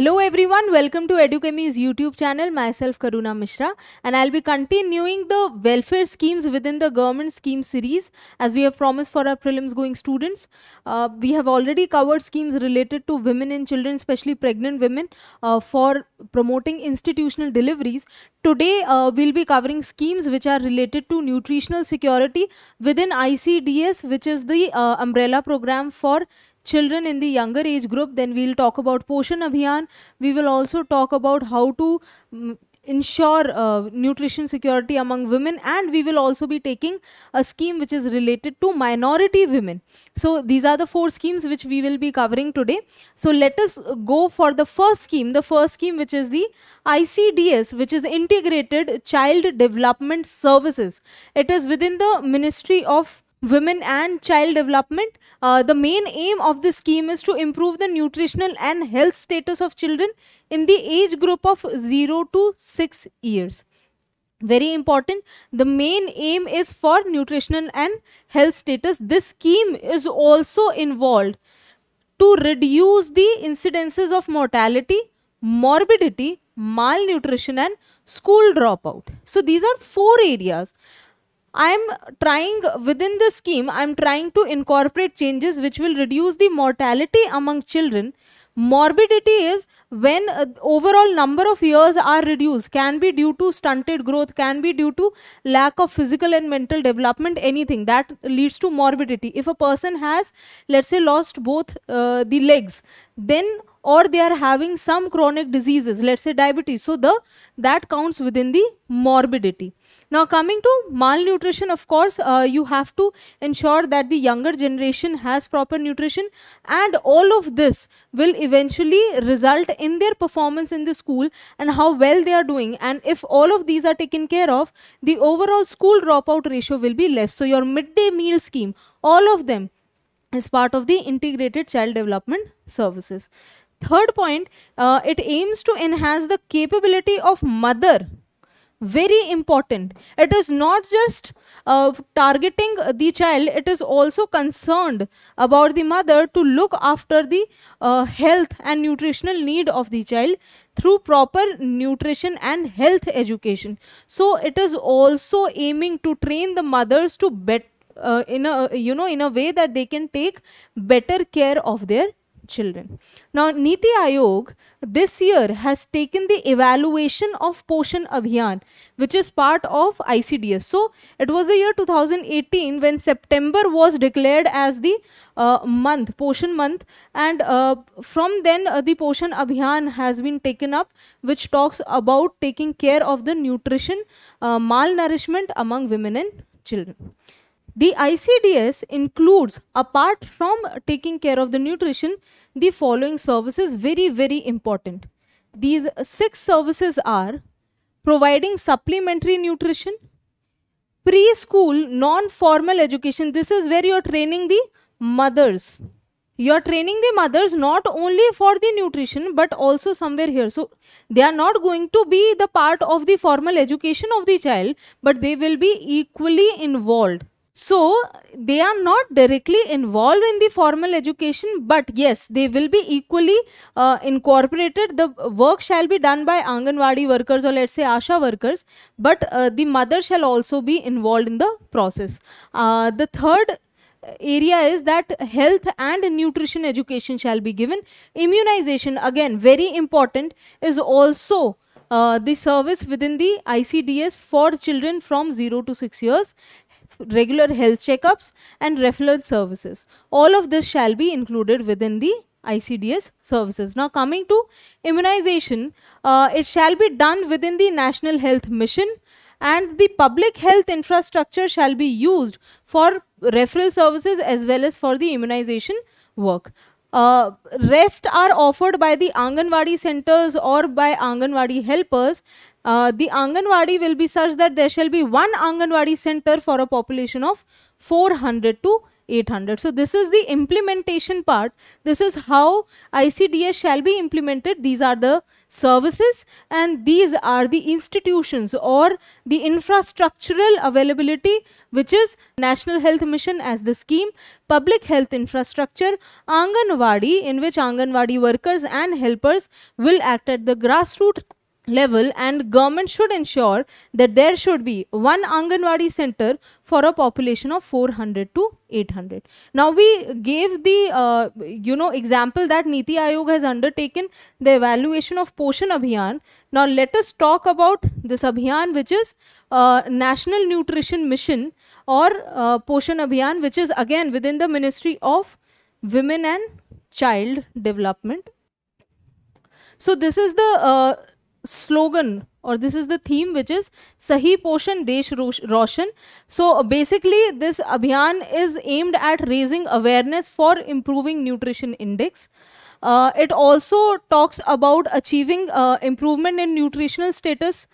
Hello everyone, welcome to EduChemy's YouTube channel. Myself Karuna Mishra and I'll be continuing the welfare schemes within the government scheme series as we have promised for our prelims going students. Uh, we have already covered schemes related to women and children, especially pregnant women uh, for promoting institutional deliveries. Today uh, we'll be covering schemes which are related to nutritional security within ICDS which is the uh, umbrella program for children in the younger age group then we'll talk about poshan abhiyan we will also talk about how to mm, ensure uh, nutrition security among women and we will also be taking a scheme which is related to minority women so these are the four schemes which we will be covering today so let us go for the first scheme the first scheme which is the ICDS which is integrated child development services it is within the ministry of women and child development. Uh, the main aim of this scheme is to improve the nutritional and health status of children in the age group of 0 to 6 years. Very important. The main aim is for nutritional and health status. This scheme is also involved to reduce the incidences of mortality, morbidity, malnutrition and school dropout. So these are four areas I'm trying within the scheme, I'm trying to incorporate changes which will reduce the mortality among children. Morbidity is when uh, overall number of years are reduced, can be due to stunted growth, can be due to lack of physical and mental development, anything that leads to morbidity. If a person has, let's say, lost both uh, the legs, then or they are having some chronic diseases let's say diabetes so the that counts within the morbidity now coming to malnutrition of course uh, you have to ensure that the younger generation has proper nutrition and all of this will eventually result in their performance in the school and how well they are doing and if all of these are taken care of the overall school dropout ratio will be less so your midday meal scheme all of them is part of the integrated child development services third point uh, it aims to enhance the capability of mother very important it is not just uh, targeting the child it is also concerned about the mother to look after the uh, health and nutritional need of the child through proper nutrition and health education so it is also aiming to train the mothers to bet uh, in a you know in a way that they can take better care of their children. Now, Niti Aayog this year has taken the evaluation of Poshan Abhiyan, which is part of ICDS. So, it was the year 2018 when September was declared as the uh, month, Poshan month, and uh, from then uh, the Poshan Abhiyan has been taken up, which talks about taking care of the nutrition, uh, malnourishment among women and children. The ICDS includes, apart from taking care of the nutrition, the following services very, very important. These six services are providing supplementary nutrition, preschool, non-formal education. This is where you're training the mothers. You're training the mothers not only for the nutrition but also somewhere here. So they are not going to be the part of the formal education of the child but they will be equally involved so they are not directly involved in the formal education, but yes, they will be equally uh, incorporated. The work shall be done by Anganwadi workers or let's say Asha workers, but uh, the mother shall also be involved in the process. Uh, the third area is that health and nutrition education shall be given. Immunization, again, very important, is also uh, the service within the ICDS for children from 0 to 6 years regular health checkups and referral services. All of this shall be included within the ICDS services. Now coming to immunization, uh, it shall be done within the National Health Mission and the public health infrastructure shall be used for referral services as well as for the immunization work. Uh, rest are offered by the Anganwadi centers or by Anganwadi helpers uh, the Anganwadi will be such that there shall be one Anganwadi center for a population of 400 to 800. So, this is the implementation part. This is how ICDS shall be implemented. These are the services and these are the institutions or the infrastructural availability which is National Health Mission as the scheme, public health infrastructure, Anganwadi in which Anganwadi workers and helpers will act at the grassroots level and government should ensure that there should be one Anganwadi center for a population of 400 to 800. Now we gave the uh, you know example that Niti Aayog has undertaken the evaluation of Poshan Abhiyan. Now let us talk about this Abhiyan which is uh, National Nutrition Mission or uh, Poshan Abhiyan which is again within the Ministry of Women and Child Development. So this is the uh, slogan or this is the theme which is Sahi Poshan Desh Roshan. So basically this Abhiyan is aimed at raising awareness for improving nutrition index. Uh, it also talks about achieving uh, improvement in nutritional status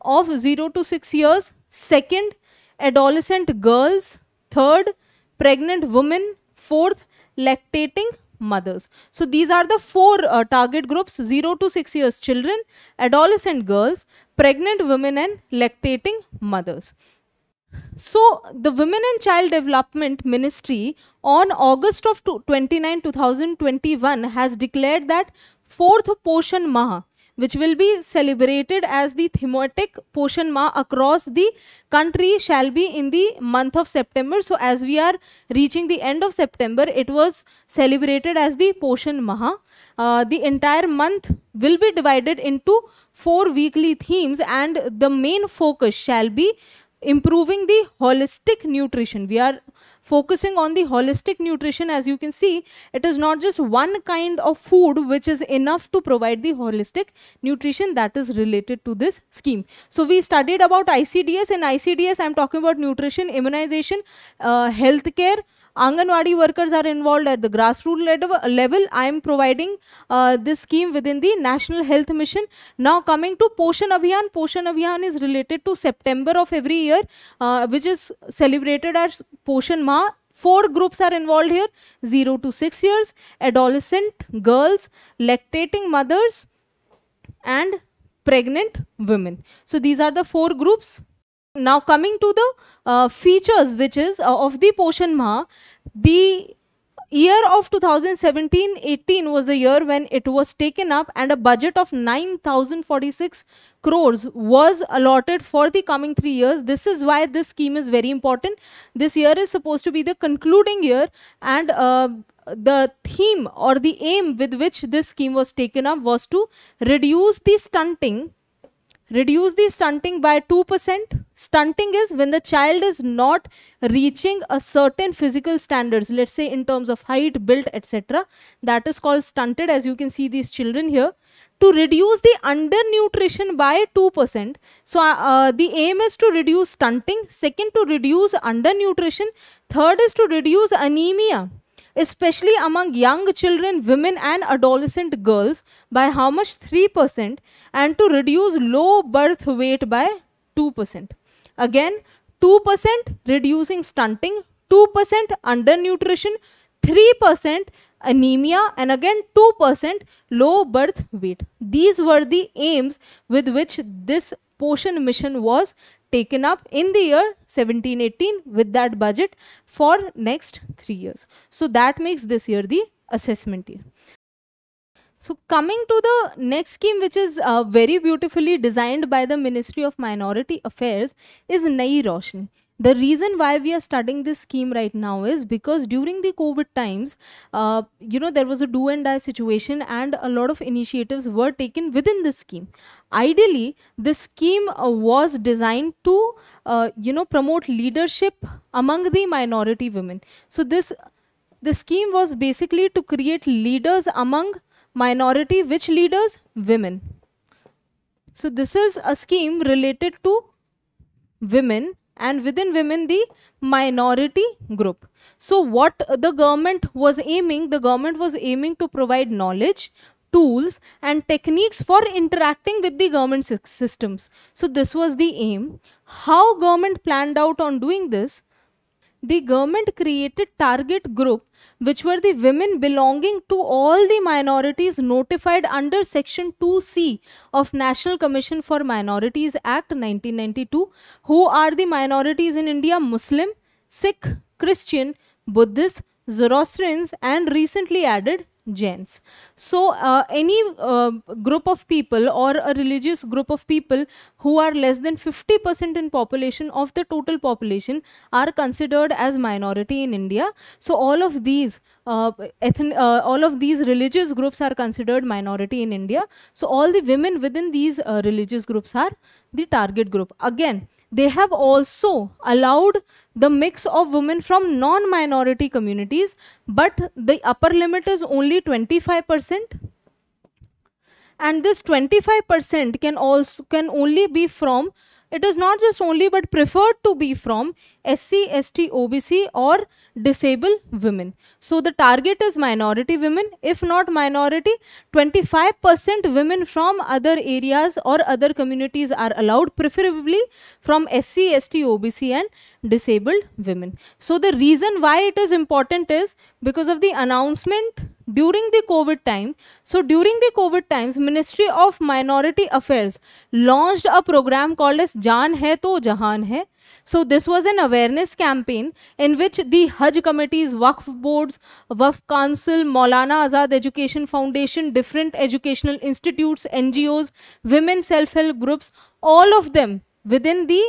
of 0 to 6 years. Second, adolescent girls. Third, pregnant women. Fourth, lactating mothers. So these are the four uh, target groups 0 to 6 years children, adolescent girls, pregnant women and lactating mothers. So the Women and Child Development Ministry on August of 29, 2021 has declared that fourth portion Maha which will be celebrated as the thematic portion Ma across the country shall be in the month of September. So as we are reaching the end of September, it was celebrated as the portion Maha. Uh, the entire month will be divided into four weekly themes and the main focus shall be improving the holistic nutrition. We are focusing on the holistic nutrition as you can see it is not just one kind of food which is enough to provide the holistic nutrition that is related to this scheme so we studied about icds in icds i'm talking about nutrition immunization uh, healthcare Anganwadi workers are involved at the grassroots level. I am providing uh, this scheme within the National Health Mission. Now coming to Poshan Abhiyan. Poshan Abhiyan is related to September of every year uh, which is celebrated as Poshan Ma four groups are involved here 0 to 6 years adolescent girls lactating mothers and pregnant women so these are the four groups now coming to the uh, features which is uh, of the Poshan Ma, the year of 2017-18 was the year when it was taken up and a budget of 9046 crores was allotted for the coming 3 years this is why this scheme is very important this year is supposed to be the concluding year and uh, the theme or the aim with which this scheme was taken up was to reduce the stunting reduce the stunting by 2% stunting is when the child is not reaching a certain physical standards let's say in terms of height build etc that is called stunted as you can see these children here to reduce the undernutrition by 2% so uh, uh, the aim is to reduce stunting second to reduce undernutrition third is to reduce anemia especially among young children, women, and adolescent girls by how much? 3%, and to reduce low birth weight by 2%. Again, 2% reducing stunting, 2% undernutrition, 3% anemia, and again 2% low birth weight. These were the aims with which this portion mission was taken up in the year 1718 with that budget for next 3 years so that makes this year the assessment year so coming to the next scheme which is uh, very beautifully designed by the ministry of minority affairs is Nai roshni the reason why we are studying this scheme right now is because during the covid times uh, you know there was a do and die situation and a lot of initiatives were taken within this scheme ideally the scheme uh, was designed to uh, you know promote leadership among the minority women so this the scheme was basically to create leaders among minority which leaders women so this is a scheme related to women and within women the minority group so what the government was aiming the government was aiming to provide knowledge tools and techniques for interacting with the government systems so this was the aim how government planned out on doing this the government created target group which were the women belonging to all the minorities notified under section 2c of national commission for minorities act 1992 who are the minorities in india muslim sikh christian buddhist zoroastrians and recently added Gens. so uh, any uh, group of people or a religious group of people who are less than 50% in population of the total population are considered as minority in india so all of these uh, uh all of these religious groups are considered minority in india so all the women within these uh, religious groups are the target group again they have also allowed the mix of women from non-minority communities but the upper limit is only 25% and this 25% can also can only be from it is not just only but preferred to be from SC, ST, OBC or disabled women. So the target is minority women, if not minority, 25% women from other areas or other communities are allowed, preferably from SC, ST, OBC and disabled women. So the reason why it is important is because of the announcement during the covid time so during the covid times ministry of minority affairs launched a program called as jaan hai to jahan hai so this was an awareness campaign in which the Haj committees waqf boards waqf council maulana azad education foundation different educational institutes ngos women self help groups all of them within the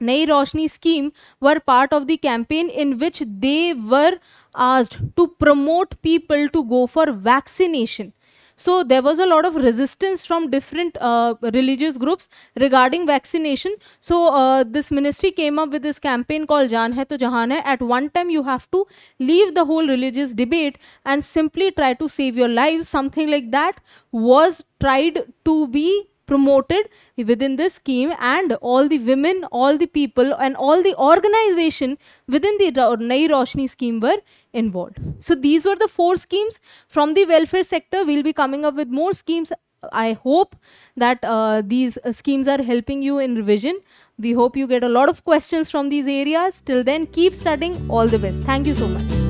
Nay Roshni scheme were part of the campaign in which they were asked to promote people to go for vaccination. So there was a lot of resistance from different uh, religious groups regarding vaccination. So uh, this ministry came up with this campaign called Jaan Hai To Jahan Hai. At one time you have to leave the whole religious debate and simply try to save your lives. Something like that was tried to be promoted within this scheme and all the women, all the people and all the organization within the Nai Roshni scheme were involved. So these were the four schemes from the welfare sector. We'll be coming up with more schemes. I hope that uh, these uh, schemes are helping you in revision. We hope you get a lot of questions from these areas. Till then, keep studying. All the best. Thank you so much.